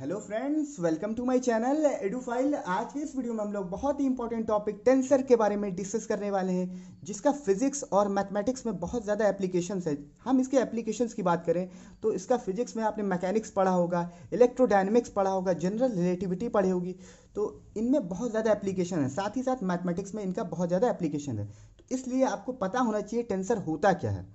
hello friends welcome to my channel Edufile आज के इस वीडियो में हम लोग बहुत ही इंपॉर्टेंट टॉपिक टेंसर के बारे में डिस्कस करने वाले हैं जिसका फिजिक्स और मैथमेटिक्स में बहुत ज़्यादा एप्लीकेशंस है हम इसके एप्लीकेशंस की बात करें तो इसका फिजिक्स में आपने मैकेनिक्स पढ़ा होगा इलेक्ट्रोडायनेमिक्स पढ़ा होगा जनरल रिलेटिविटी पढ़ी होगी तो इनमें बहुत ज़्यादा एप्लीकेशन है साथ ही साथ मैथमेटिक्स में इनका बहुत ज़्यादा एप्लीकेशन है तो इसलिए आपको पता होना चाहिए टेंसर होता क्या है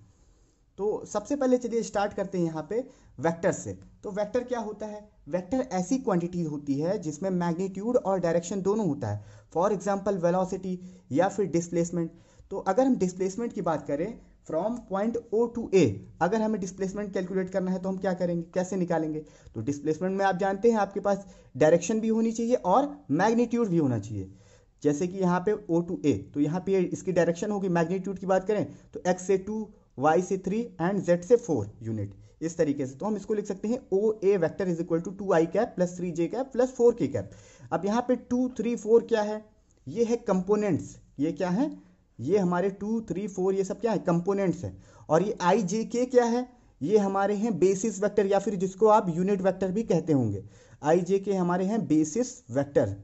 तो सबसे पहले चलिए स्टार्ट करते हैं यहाँ पे वेक्टर से तो वेक्टर क्या होता है वेक्टर ऐसी क्वांटिटी होती है जिसमें मैग्नीट्यूड और डायरेक्शन दोनों होता है फॉर एग्जाम्पल वेलोसिटी या फिर डिस्प्लेसमेंट तो अगर हम डिस्प्लेसमेंट की बात करें from point O to A अगर हमें डिस्प्लेसमेंट कैलकुलेट करना है तो हम क्या करेंगे कैसे निकालेंगे तो डिस्प्लेसमेंट में आप जानते हैं आपके पास डायरेक्शन भी होनी चाहिए और मैग्नीट्यूड भी होना चाहिए जैसे कि यहाँ पे ओ टू ए तो यहाँ पे इसकी डायरेक्शन होगी मैग्नीट्यूड की बात करें तो एक्स से टू वाई से थ्री एंड जेड से फोर यूनिट इस तरीके से तो हम इसको लिख सकते हैं O A vector is equal to two I cap plus three J cap plus four K cap अब यहाँ पे टू थ्री फोर क्या है ये है कंपोनेंट्स ये क्या है ये हमारे टू थ्री फोर ये सब क्या है कंपोनेंट्स हैं और ये आई जे के क्या है ये हमारे हैं बेसिस वैक्टर या फिर जिसको आप यूनिट वैक्टर भी कहते होंगे आई जे के हमारे हैं बेसिस वैक्टर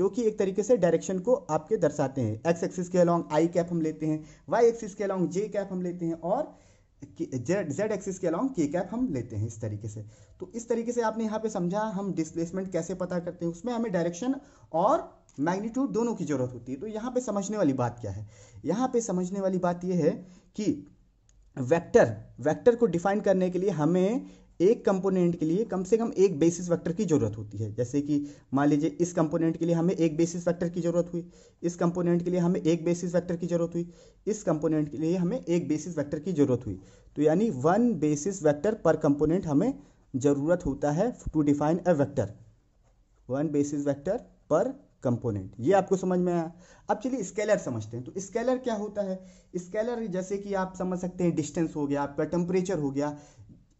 जो कि एक तरीके से डायरेक्शन को आपके दर्शाते हैं एक्स एक्सिस के अलॉन्ग आई कैप हम लेते हैं वाई एक्सिस के अलॉन्ग जे कैप हम लेते हैं और जेड एक्सिस के अलॉन्ग के कैप हम लेते हैं इस तरीके से तो इस तरीके से आपने यहाँ पे समझा हम डिस्प्लेसमेंट कैसे पता करते हैं उसमें हमें डायरेक्शन और मैग्नीट्यूड दोनों की जरूरत होती है तो यहाँ पे समझने वाली बात क्या है यहाँ पे समझने वाली बात यह है कि वेक्टर वेक्टर को डिफाइन करने के लिए हमें एक कंपोनेंट के लिए कम से कम एक बेसिस वेक्टर की ज़रूरत होती है जैसे कि मान लीजिए इस कंपोनेंट के लिए हमें एक बेसिस वेक्टर की ज़रूरत हुई इस कंपोनेंट के लिए हमें एक बेसिस वेक्टर की ज़रूरत हुई इस कंपोनेंट के लिए हमें एक बेसिस वेक्टर की ज़रूरत हुई तो यानी वन बेसिस वेक्टर पर कंपोनेंट हमें ज़रूरत होता है to define a vector one basis vector पर कंपोनेंट ये आपको समझ में आया अब चलिए स्केलर समझते हैं तो स्केलर क्या होता है स्केलर जैसे कि आप समझ सकते हैं डिस्टेंस हो गया आपका टेम्परेचर हो गया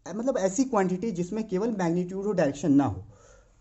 मतलब ऐसी क्वांटिटी जिसमें केवल मैग्नीट्यूड और डायरेक्शन ना हो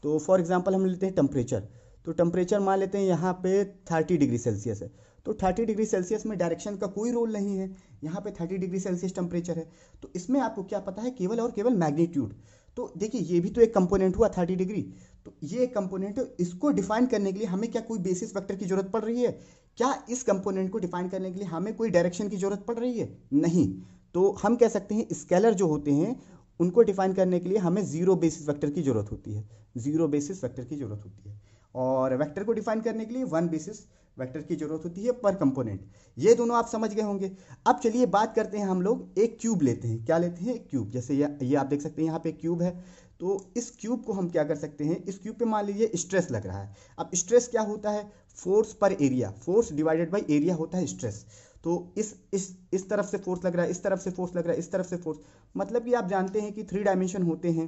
तो फॉर एग्जांपल हम लेते हैं टेम्परेचर तो टेम्परेचर मान लेते हैं यहाँ पे थर्टी डिग्री सेल्सियस है तो थर्टी डिग्री सेल्सियस में डायरेक्शन का कोई रोल नहीं है यहाँ पे थर्टी डिग्री सेल्सियस टेम्परेचर है तो इसमें आपको क्या पता है केवल और केवल मैग्नीट्यूड तो देखिए ये भी तो एक कंपोनेंट हुआ थर्टी डिग्री तो ये एक कंपोनेंट है इसको डिफाइन करने के लिए हमें क्या कोई बेसिस फैक्टर की जरूरत पड़ रही है क्या इस कंपोनेंट को डिफाइन करने के लिए हमें कोई डायरेक्शन की जरूरत पड़ रही है नहीं तो हम कह सकते हैं स्केलर जो होते हैं उनको डिफाइन करने के लिए हमें ज़ीरो बेसिस वेक्टर की ज़रूरत होती है ज़ीरो बेसिस वेक्टर की ज़रूरत होती है और वेक्टर को डिफाइन करने के लिए वन बेसिस वेक्टर की ज़रूरत होती है पर कंपोनेंट ये दोनों आप समझ गए होंगे अब चलिए बात करते हैं हम लोग एक क्यूब लेते हैं क्या लेते हैं क्यूब जैसे ये आप देख सकते हैं यहाँ पे क्यूब है तो इस क्यूब को हम क्या कर सकते हैं इस क्यूब पे मान लीजिए स्ट्रेस लग रहा है अब स्ट्रेस क्या होता है फोर्स पर area force divided by area होता है स्ट्रेस तो इस इस इस तरफ से फोर्स लग रहा है इस तरफ से फोर्स लग रहा है इस तरफ से फोर्स मतलब कि आप जानते हैं कि थ्री डायमेंशन होते हैं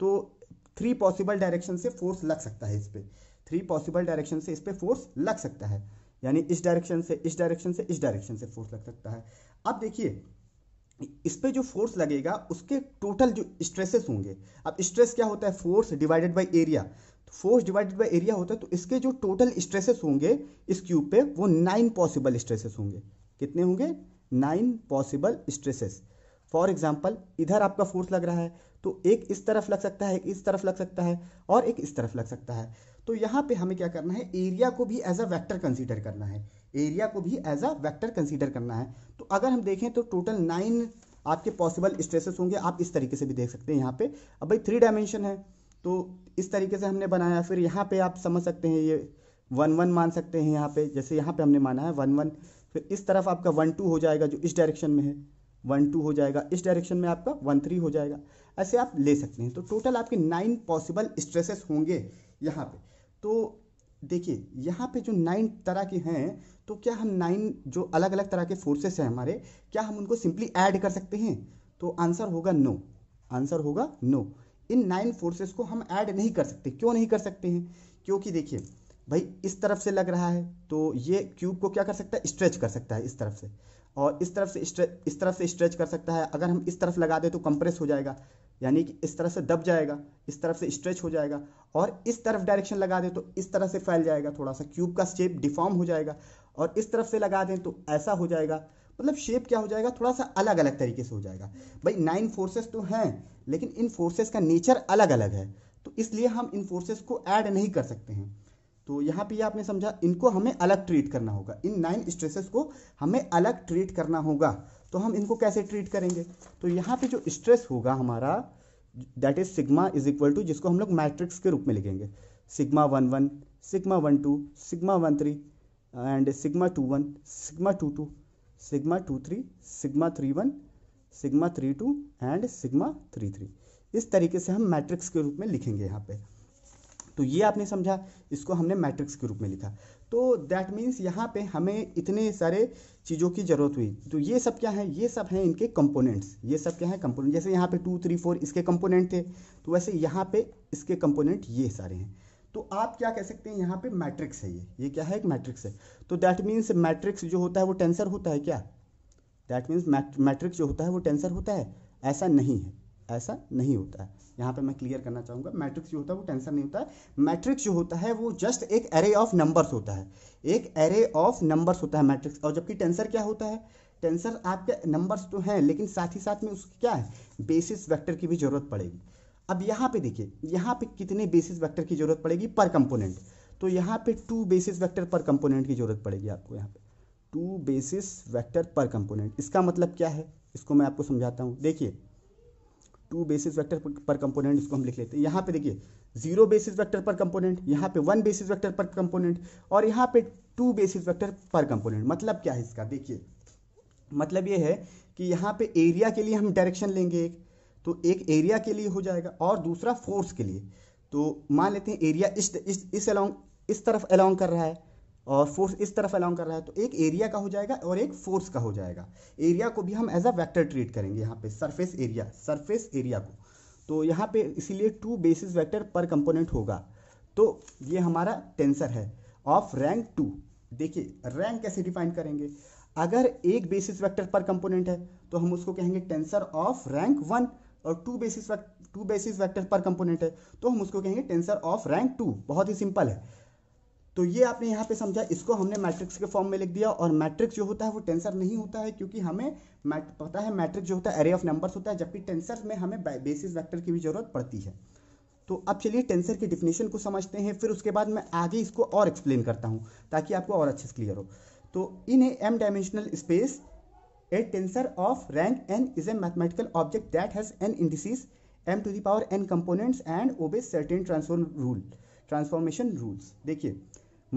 तो थ्री पॉसिबल डायरेक्शन से फोर्स लग सकता है इस पर थ्री पॉसिबल डायरेक्शन से इस पर फोर्स लग सकता है यानी इस डायरेक्शन से इस डायरेक्शन से इस डायरेक्शन से फोर्स लग सकता है अब देखिए इस पर जो फोर्स लगेगा उसके टोटल जो स्ट्रेसेस होंगे अब स्ट्रेस क्या होता है फोर्स डिवाइडेड बाई एरिया तो फोर्स डिवाइडेड बाय एरिया होता है तो इसके जो टोटल स्ट्रेसेस होंगे इस क्यूब पे वो नाइन पॉसिबल स्ट्रेसेस होंगे कितने होंगे nine possible stresses for example इधर आपका फोर्स लग रहा है तो एक इस तरफ लग सकता है एक इस तरफ लग सकता है और एक इस तरफ लग सकता है तो यहाँ पे हमें क्या करना है एरिया को भी एज अ वैक्टर कंसीडर करना है एरिया को भी एज अ वैक्टर कंसीडर करना है तो अगर हम देखें तो टोटल नाइन आपके पॉसिबल स्ट्रेसेस होंगे आप इस तरीके से भी देख सकते हैं यहाँ पे अब भाई थ्री डायमेंशन है तो इस तरीके से हमने बनाया फिर यहाँ पे आप समझ सकते हैं ये वन वन मान सकते हैं यहाँ पे जैसे यहाँ पे हमने माना है वन वन फिर इस तरफ आपका वन टू हो जाएगा जो इस डायरेक्शन में है वन टू हो जाएगा इस डायरेक्शन में आपका वन थ्री हो जाएगा ऐसे आप ले सकते हैं तो टोटल आपके नाइन पॉसिबल स्ट्रेसेस होंगे यहाँ पे तो देखिए यहाँ पे जो नाइन तरह के हैं तो क्या हम नाइन जो अलग अलग तरह के फोर्सेस हैं हमारे क्या हम उनको सिंपली ऐड कर सकते हैं तो आंसर होगा नो आंसर होगा नो इन नाइन फोर्सेस को हम ऐड नहीं कर सकते क्यों नहीं कर सकते हैं क्योंकि देखिए भाई इस तरफ से लग रहा है तो ये क्यूब को क्या कर सकता है स्ट्रेच कर सकता है इस तरफ से और इस तरफ से स्ट्रेच इस तरफ से स्ट्रेच कर सकता है अगर हम इस तरफ लगा दें तो कंप्रेस हो जाएगा यानी कि इस तरह से दब जाएगा इस तरफ से स्ट्रेच हो जाएगा और इस तरफ डायरेक्शन लगा दें तो इस तरह से फैल जाएगा थोड़ा सा क्यूब का शेप डिफॉर्म हो जाएगा और इस तरफ से लगा दें तो ऐसा हो जाएगा मतलब शेप क्या हो जाएगा थोड़ा सा अलग अलग तरीके से हो जाएगा भाई नाइन फोर्सेस तो हैं लेकिन इन फोर्सेस का नेचर अलग अलग है तो इसलिए हम इन फोर्सेस को ऐड नहीं कर सकते हैं तो यहाँ पे आपने समझा इनको हमें अलग ट्रीट करना होगा इन नाइन स्ट्रेसेस को हमें अलग ट्रीट करना होगा तो हम इनको कैसे ट्रीट करेंगे तो यहाँ पे जो स्ट्रेस होगा हमारा that is sigma is equal to जिसको हम लोग मैट्रिक्स के रूप में लिखेंगे sigma one one sigma one two sigma one three and sigma two one sigma two two sigma two three sigma three one sigma three two and sigma three three इस तरीके से हम मैट्रिक्स के रूप में लिखेंगे यहाँ पे तो ये आपने समझा इसको हमने मैट्रिक्स के रूप में लिखा तो दैट मीन्स यहाँ पे हमें इतने सारे चीज़ों की ज़रूरत हुई तो ये सब क्या है ये सब हैं इनके कंपोनेंट्स ये सब क्या है कंपोनेंट जैसे यहाँ पे टू थ्री फोर इसके कंपोनेंट थे तो वैसे यहाँ पे इसके कंपोनेंट ये सारे हैं तो आप क्या कह सकते हैं यहाँ पे मैट्रिक्स है ये ये क्या है एक मैट्रिक्स है तो दैट मीन्स मैट्रिक्स जो होता है वो टेंसर होता है क्या दैट मीन्स मैट्रिक्स जो होता है वो टेंसर होता है ऐसा नहीं है ऐसा नहीं होता है यहाँ पे मैं क्लियर करना चाहूँगा मैट्रिक्स जो होता है वो टेंसर नहीं होता है मैट्रिक्स जो होता है वो जस्ट एक एरे ऑफ नंबर्स होता है एक एरे ऑफ नंबर्स होता है मैट्रिक्स और जबकि टेंसर क्या होता है टेंसर आपके नंबर्स तो हैं लेकिन साथ ही साथ में उसकी क्या है बेसिस वैक्टर की भी जरूरत पड़ेगी अब यहाँ पे देखिए यहाँ पे कितने बेसिस वैक्टर की जरूरत पड़ेगी पर कंपोनेंट तो यहाँ पे टू बेसिस वैक्टर पर कंपोनेंट की जरूरत पड़ेगी आपको यहाँ पे टू बेसिस वैक्टर पर कंपोनेंट इसका मतलब क्या है इसको मैं आपको समझाता हूँ देखिए टू बेसिस वेक्टर पर कंपोनेंट इसको हम लिख लेते हैं यहाँ पे देखिए जीरो बेसिस वेक्टर पर कंपोनेंट यहाँ पे वन बेसिस वेक्टर पर कंपोनेंट और यहाँ पे टू बेसिस वेक्टर पर कंपोनेंट मतलब क्या है इसका देखिए मतलब ये है कि यहाँ पे एरिया के लिए हम डायरेक्शन लेंगे एक तो एक एरिया के लिए हो जाएगा और दूसरा फोर्स के लिए तो मान लेते हैं एरिया इस इस इस अलॉन्ग इस तरफ अलॉन्ग कर रहा है और फोर्स इस तरफ अलाउंग कर रहा है तो एक एरिया का हो जाएगा और एक फोर्स का हो जाएगा एरिया को भी हम एज अ वेक्टर ट्रीट करेंगे यहाँ पे सरफेस एरिया सरफेस एरिया को तो यहाँ पे इसीलिए टू बेसिस वेक्टर पर कंपोनेंट होगा तो ये हमारा टेंसर है ऑफ रैंक टू देखिए रैंक कैसे डिफाइन करेंगे अगर एक बेसिस वेक्टर पर कंपोनेंट है तो हम उसको कहेंगे टेंसर ऑफ रैंक वन और two basis two basis vector पर कंपोनेंट है तो हम उसको कहेंगे टेंसर ऑफ रैंक टू बहुत ही सिंपल है तो ये आपने यहाँ पे समझा इसको हमने मैट्रिक्स के फॉर्म में लिख दिया और मैट्रिक्स जो होता है वो टेंसर नहीं होता है क्योंकि हमें पता है मैट्रिक्स जो होता है एरे ऑफ नंबर्स होता है जबकि टेंसर में हमें बेसिस वेक्टर की भी जरूरत पड़ती है तो अब चलिए टेंसर की डिफिनेशन को समझते हैं फिर उसके बाद मैं आगे इसको और एक्सप्लेन करता हूँ ताकि आपको और अच्छे से क्लियर हो तो in a M dimensional space a tensor of rank N is a mathematical object that has N indices M to the power N components and obey certain transform rule transformation rules देखिए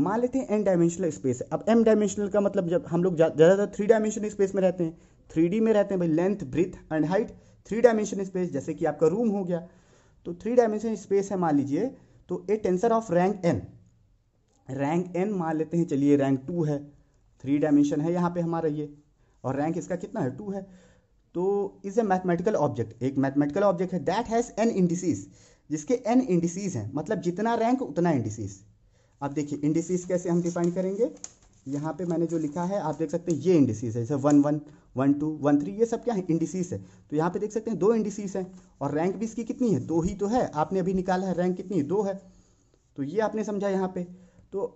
मान लेते हैं N dimensional space है अब M dimensional का मतलब जब हम लोग ज़्यादातर थ्री डायमेंशनल स्पेस में रहते हैं थ्री में रहते हैं भाई length breadth and height three dimensional space जैसे कि आपका रूम हो गया तो थ्री डायमेंशनल स्पेस है मान लीजिए तो a tensor of rank N rank N मान लेते हैं चलिए रैंक टू है थ्री डायमेंशन है यहाँ पे हमारा ये और रैंक इसका कितना है टू है तो इज ए मैथमेटिकल ऑब्जेक्ट एक मैथमेटिकल ऑब्जेक्ट है दैट हैज़ एन इंडिसीज जिसके एन इंडिसीज हैं मतलब जितना रैंक उतना इंडिसीज़ अब देखिए इंडिसीज कैसे हम डिफाइन करेंगे यहाँ पे मैंने जो लिखा है आप देख सकते हैं ये इंडिसीज है जैसे one one one two one three ये सब क्या है इंडिसीज है तो यहाँ पे देख सकते हैं दो इंडिसीज हैं और रैंक भी इसकी कितनी है दो ही तो है आपने अभी निकाला है रैंक कितनी है दो है तो ये आपने समझा यहाँ पे तो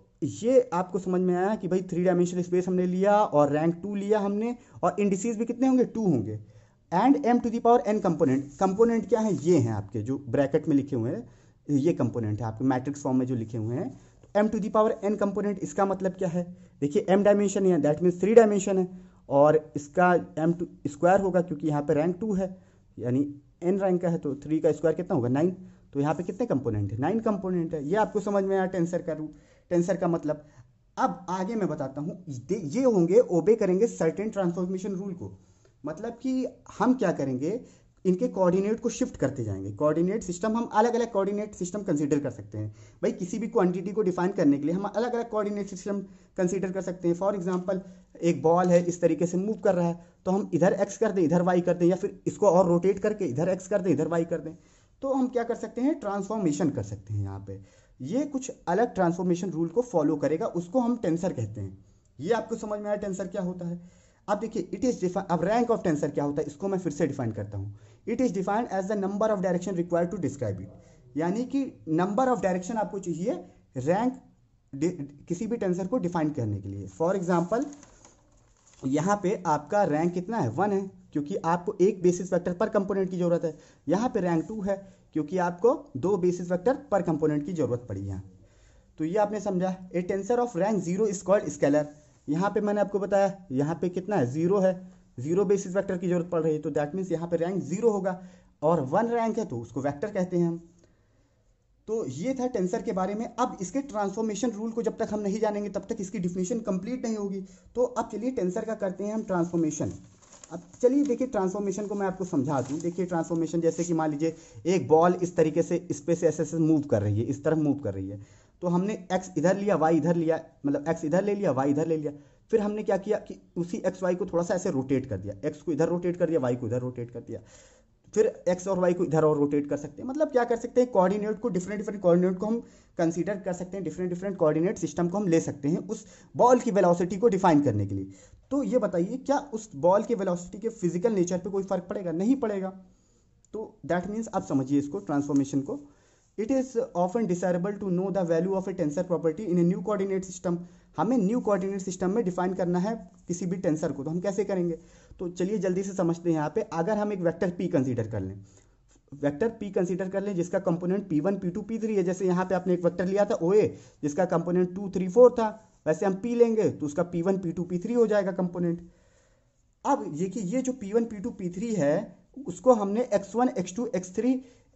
ये आपको समझ में आया कि भाई थ्री डायमेंशनल स्पेस हमने लिया और रैंक टू लिया हमने और इंडिसीज भी कितने होंगे टू होंगे and M to the power N component component क्या है ये हैं आपके जो ब्रैकेट में लिखे हुए हैं ये कंपोनेंट है आपके मैट्रिक्स फॉर्म में जो लिखे हुए हैं M to the power N component इसका मतलब क्या है देखिए एम डायमेंशन है दैट मीन्स थ्री डायमेंशन है और इसका एम टू स्क्वायर होगा क्योंकि यहाँ पे रैंक टू है यानी एन रैंक का है तो थ्री का स्क्वायर कितना होगा नाइन तो यहाँ पे कितने कंपोनेंट है नाइन कंपोनेंट है ये आपको समझ में आया टेंसर का रूप टेंसर का मतलब अब आगे मैं बताता हूँ ये होंगे ओबे करेंगे सर्टेन ट्रांसफॉर्मेशन रूल को मतलब कि हम क्या करेंगे इनके कोऑर्डिनेट को शिफ्ट करते जाएंगे कोऑर्डिनेट सिस्टम हम अलग अलग कोऑर्डिनेट सिस्टम कंसीडर कर सकते हैं भाई किसी भी क्वांटिटी को डिफाइन करने के लिए हम अलग अलग कोऑर्डिनेट सिस्टम कंसीडर कर सकते हैं फॉर एग्जांपल एक बॉल है इस तरीके से मूव कर रहा है तो हम इधर एक्स कर दें इधर वाई कर दें या फिर इसको और रोटेट करके इधर एक्स कर दें इधर वाई कर दें तो हम क्या कर सकते हैं ट्रांसफॉर्मेशन कर सकते हैं यहाँ पे ये कुछ अलग ट्रांसफॉर्मेशन रूल को फॉलो करेगा उसको हम टेंसर कहते हैं ये आपको समझ में आया टेंसर क्या होता है अब देखिए इट इज डिफाइन अब रैंक ऑफ टेंसर क्या होता है इसको मैं फिर से डिफाइन करता हूँ it is defined as the number of direction required to describe it यानी कि नंबर ऑफ डायरेक्शन आपको चाहिए रैंक किसी भी टेंसर को डिफाइन करने के लिए फॉर एग्जाम्पल यहाँ पे आपका रैंक कितना है वन है क्योंकि आपको एक बेसिस वेक्टर पर कंपोनेंट की जरूरत है यहाँ पे रैंक टू है क्योंकि आपको दो बेसिस वेक्टर पर कंपोनेंट की जरूरत पड़ी यहाँ तो ये आपने समझा a tensor of rank zero is called scalar यहाँ पे मैंने आपको बताया यहाँ पे कितना है जीरो है जीरो बेसिस वेक्टर की जरूरत पड़ रही है तो दैट मीन्स यहाँ पे रैंक जीरो होगा और वन रैंक है तो उसको वेक्टर कहते हैं हम तो ये था टेंसर के बारे में अब इसके ट्रांसफॉर्मेशन रूल को जब तक हम नहीं जानेंगे तब तक इसकी डिफिनेशन कंप्लीट नहीं होगी तो अब चलिए टेंसर का करते हैं हम ट्रांसफॉर्मेशन अब चलिए देखिए ट्रांसफॉर्मेशन को मैं आपको समझा दूँ देखिए ट्रांसफॉर्मेशन जैसे कि मान लीजिए एक बॉल इस तरीके से स्पेस ऐसे ऐसे मूव कर रही है इस तरफ मूव कर रही है तो हमने एक्स इधर लिया वाई इधर लिया मतलब एक्स इधर ले लिया वाई इधर ले लिया फिर हमने क्या किया कि उसी एक्स वाई को थोड़ा सा ऐसे रोटेट कर दिया एक्स को इधर रोटेट कर दिया वाई को इधर रोटेट कर दिया फिर एक्स और वाई को इधर और रोटेट कर सकते हैं मतलब क्या कर सकते हैं कोऑर्डिनेट को डिफरेंट डिफरेंट कोऑर्डिनेट को हम कंसीडर कर सकते हैं डिफरेंट डिफरेंट कोऑर्डिनेट सिस्टम को हम ले सकते हैं उस बॉल की वेलोसिटी को डिफाइन करने के लिए तो ये बताइए क्या उस बॉल की वेलोसिटी के फिजिकल नेचर पे कोई फर्क पड़ेगा नहीं पड़ेगा तो दैट मीन्स आप समझिए इसको ट्रांसफॉर्मेशन को it is often desirable to know the value of a tensor property in a new coordinate system हमें न्यू कोऑर्डिनेट सिस्टम में डिफाइन करना है किसी भी टेंसर को तो हम कैसे करेंगे तो चलिए जल्दी से समझते हैं यहाँ पे अगर हम एक वेक्टर पी कंसीडर कर लें वेक्टर पी कंसीडर कर लें जिसका component P one P two P three है जैसे यहाँ पे आपने एक वेक्टर लिया था ओ ए जिसका कंपोनेंट टू थ्री फोर था वैसे हम पी लेंगे तो उसका P one P two P three हो जाएगा कंपोनेंट अब देखिए ये जो P one P two P three है उसको हमने X one X two X three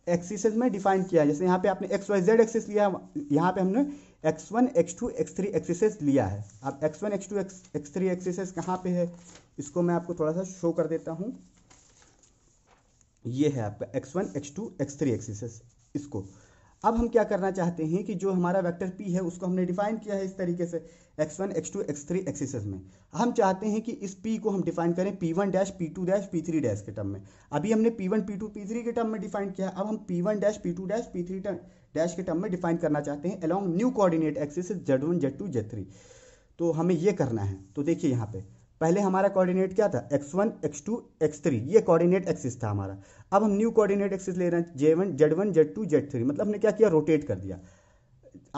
axes में डिफाइन किया है जैसे यहाँ पे आपने एक्स वाई जेड एक्सिस लिया यहाँ पे हमने X one X two X three axes लिया है अब X one X two X X three axes कहाँ पे है इसको मैं आपको थोड़ा सा शो कर देता हूँ ये है आपका X one X two X three axes इसको अब हम क्या करना चाहते हैं कि जो हमारा वेक्टर पी है उसको हमने डिफाइन किया है इस तरीके से X one X two X three axis में हम चाहते हैं कि इस पी को हम डिफाइन करें P one dash P two dash P three dash के टर्म में अभी हमने P one P two P three के टर्म में डिफाइन किया अब हम P one dash P two dash P three dash के टर्म में डिफाइन करना चाहते हैं along new coordinate axis Z one Z two Z three तो हमें ये करना है तो देखिए यहाँ पे पहले हमारा कोऑर्डिनेट क्या था X one X two X three ये कोऑर्डिनेट एक्सिस था हमारा अब हम न्यू कोऑर्डिनेट एक्सिस ले रहे हैं J one Z one Z two Z three मतलब हमने क्या किया रोटेट कर दिया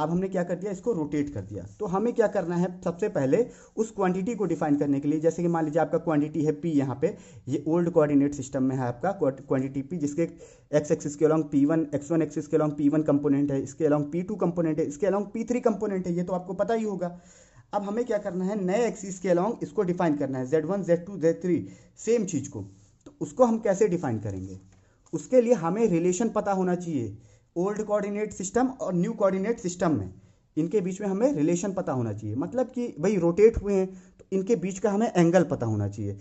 अब हमने क्या कर दिया इसको रोटेट कर दिया तो हमें क्या करना है सबसे पहले उस क्वांटिटी को डिफाइन करने के लिए जैसे कि मान लीजिए आपका क्वांटिटी है पी यहाँ पे ये ओल्ड कोऑर्डिनेट सिस्टम में है आपका क्वांटिटी पी जिसके एक्स एक्सिस के along P one X one axis के अलॉन्ग पी वन कंपोनेंट है इसके अलॉन्ग पी टू कंपोनेंट है इसके अलॉन्ग पी थ्री कंपोनेंट है ये तो आपको पता ही होगा अब हमें क्या करना है नए एक्सिस के अलॉन्ग इसको डिफाइन करना है Z one Z two Z three same चीज़ को तो उसको हम कैसे डिफाइन करेंगे उसके लिए हमें रिलेशन पता होना चाहिए ओल्ड कोऑर्डिनेट सिस्टम और न्यू कोऑर्डिनेट सिस्टम में इनके बीच में हमें रिलेशन पता होना चाहिए मतलब कि भाई रोटेट हुए हैं इनके बीच का हमें एंगल पता होना चाहिए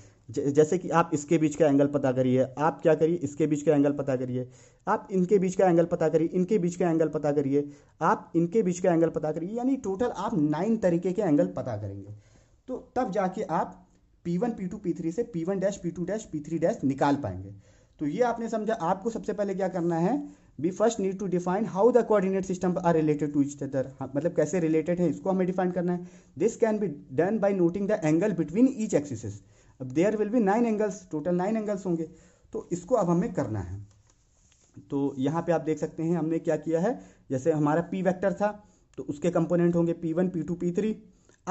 जैसे कि आप इसके बीच का एंगल पता करिए आप क्या करिए इसके बीच का एंगल पता करिए आप इनके बीच का एंगल पता करिए इनके बीच का एंगल पता करिए आप इनके बीच का एंगल पता करिए यानी टोटल आप नाइन तरीके के एंगल पता करेंगे तो तब जाके आप P one P two P three से P one dash P two dash P three dash निकाल पाएंगे तो ये आपने समझा आपको सबसे पहले क्या करना है we first need to define how the coordinate system are related to each other मतलब कैसे रिलेटेड है इसको हमें डिफाइन करना है this can be done by noting the angle between each axes अब there will be nine angles total nine angles होंगे तो इसको अब हमें करना है तो यहाँ पे आप देख सकते हैं हमने क्या किया है जैसे हमारा पी वैक्टर था तो उसके कंपोनेंट होंगे P one P two P three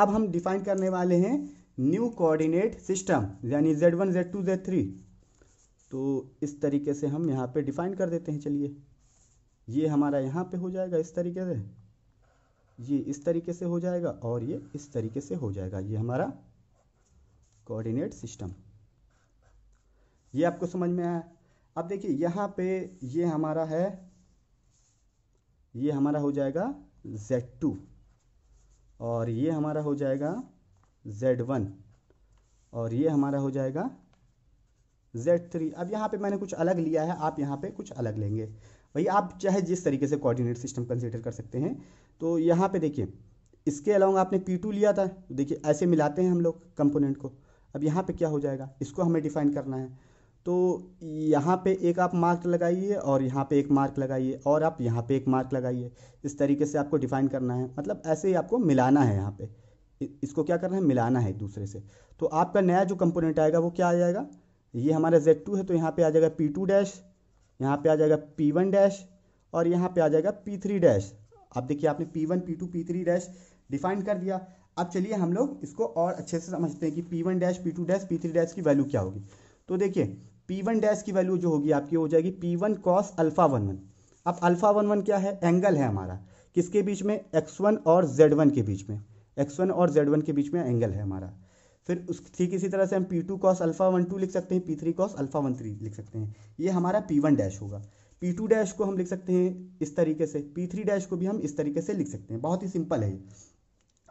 अब हम डिफाइन करने वाले हैं न्यू कोऑर्डिनेट सिस्टम यानी Z one Z two Z three तो इस तरीके से हम यहाँ पे डिफाइन कर देते हैं चलिए ये हमारा यहाँ पे हो जाएगा इस तरीके से ये इस तरीके से हो जाएगा और ये इस तरीके से हो जाएगा ये हमारा कोऑर्डिनेट सिस्टम ये आपको समझ में आया अब देखिए यहाँ पे ये हमारा है ये हमारा हो जाएगा Z2 और ये हमारा हो जाएगा Z1 और ये हमारा हो जाएगा Z3 अब यहाँ पे मैंने कुछ अलग लिया है आप यहाँ पे कुछ अलग लेंगे भाई आप चाहे जिस तरीके से कोऑर्डिनेट सिस्टम कंसिडर कर सकते हैं तो यहाँ पे देखिए इसके अलावा आपने पी टू लिया था तो देखिए ऐसे मिलाते हैं हम लोग कंपोनेंट को अब यहाँ पे क्या हो जाएगा इसको हमें डिफाइन करना है तो यहाँ पे एक आप मार्क लगाइए और यहाँ पे एक मार्क लगाइए और आप यहाँ पे एक मार्क लगाइए इस तरीके से आपको डिफाइन करना है मतलब ऐसे ही आपको मिलाना है यहाँ पे इसको क्या करना है मिलाना है एक दूसरे से तो आपका नया जो कंपोनेंट आएगा वो क्या आ जाएगा ये हमारा Z2 है तो यहाँ पे आ जाएगा P2 डैश यहाँ पे आ जाएगा पी वन डैश और यहाँ पे आ जाएगा पी थ्री डैश आप देखिए आपने P one P two P three dash define कर दिया अब चलिए हम लोग इसको और अच्छे से समझते हैं कि P one dash P two dash P three dash की वैल्यू क्या होगी तो देखिए पी वन डैश की वैल्यू जो होगी आपकी हो जाएगी P one cos alpha one one अब अल्फा वन वन क्या है एंगल है हमारा किसके बीच में एक्स वन और जेड वन के बीच में एक्स वन और जेड वन के बीच में एंगल है हमारा फिर उस ठीक इसी तरह से हम P two cos alpha one two लिख सकते हैं P three cos alpha one three लिख सकते हैं ये हमारा पी वन डैश होगा पी टू डैश को हम लिख सकते हैं इस तरीके से पी थ्री डैश को भी हम इस तरीके से लिख सकते हैं बहुत ही सिंपल है ये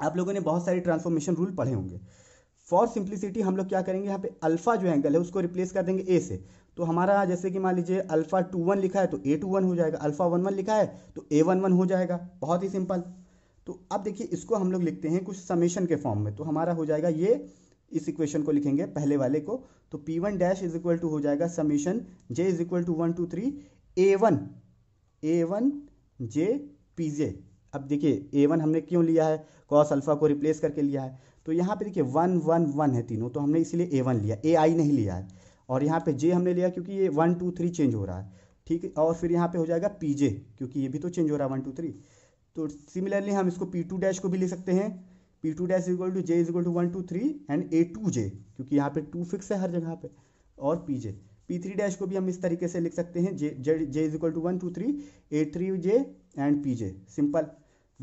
आप लोगों ने बहुत सारे ट्रांसफॉर्मेशन रूल पढ़े होंगे फॉर सिंप्लिसिटी हम लोग क्या करेंगे यहाँ पे अल्फा जो एंगल है उसको रिप्लेस कर देंगे ए से तो हमारा जैसे कि मान लीजिए अल्फा टू वन लिखा है तो ए टू वन हो जाएगा अल्फा वन वन लिखा है तो ए वन वन हो जाएगा बहुत ही सिंपल तो अब देखिए इसको हम लोग लिखते हैं कुछ समेशन के फॉर्म में तो हमारा हो जाएगा ये इस इक्वेशन को लिखेंगे पहले वाले को तो P one dash is equal to हो जाएगा summation J is equal to one two three A one A one J P J अब देखिए ए वन हमने क्यों लिया है कॉस अल्फा को रिप्लेस करके लिया है तो यहाँ पे देखिए वन वन वन है तीनों तो हमने इसलिए ए वन लिया ए आई नहीं लिया है और यहाँ पे जे हमने लिया क्योंकि ये वन टू थ्री चेंज हो रहा है ठीक है और फिर यहाँ पे हो जाएगा पी जे क्योंकि ये भी तो चेंज हो रहा है वन टू थ्री तो सिमिलरली हम इसको पी टू डैश को भी ले सकते हैं P two dash equal to J equal to one two three and A two J क्योंकि यहाँ पे टू फिक्स है हर जगह पे और P J P three dash को भी हम इस तरीके से लिख सकते हैं J is equal to one two three A three J and P J simple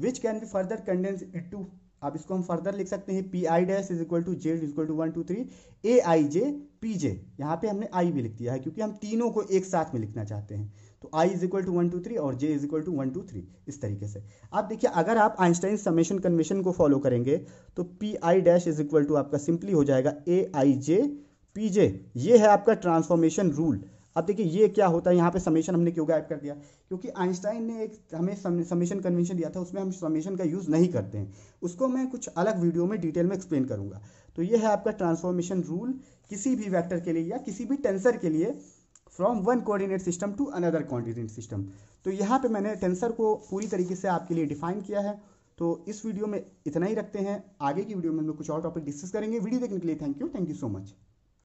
which can be further condense it to अब इसको हम फर्दर लिख सकते हैं P I dash is equal to J is equal to one two three A I J P J यहाँ पे हमने आई भी लिख दिया है क्योंकि हम तीनों को एक साथ में लिखना चाहते हैं तो I is equal to one two three और J is equal to one two three इस तरीके से आप देखिए अगर आप आइंस्टाइन समेशन कन्वेशन को फॉलो करेंगे तो P I dash is equal to आपका सिंपली हो जाएगा ए आई जे पी जे ये है आपका ट्रांसफॉर्मेशन रूल अब देखिए ये क्या होता है यहाँ पे समेशन हमने क्यों गायब कर दिया क्योंकि आइंस्टाइन ने एक हमें समेशन कन्वेंशन दिया था उसमें हम समेशन का यूज़ नहीं करते हैं उसको मैं कुछ अलग वीडियो में डिटेल में एक्सप्लेन करूँगा तो ये है आपका ट्रांसफॉर्मेशन रूल किसी भी वैक्टर के लिए या किसी भी टेंसर के लिए from one coordinate system to another coordinate system तो यहाँ पे मैंने टेंसर को पूरी तरीके से आपके लिए डिफाइन किया है तो इस वीडियो में इतना ही रखते हैं आगे की वीडियो में हम लोग कुछ और टॉपिक डिस्कस करेंगे वीडियो देखने के लिए thank you thank you so much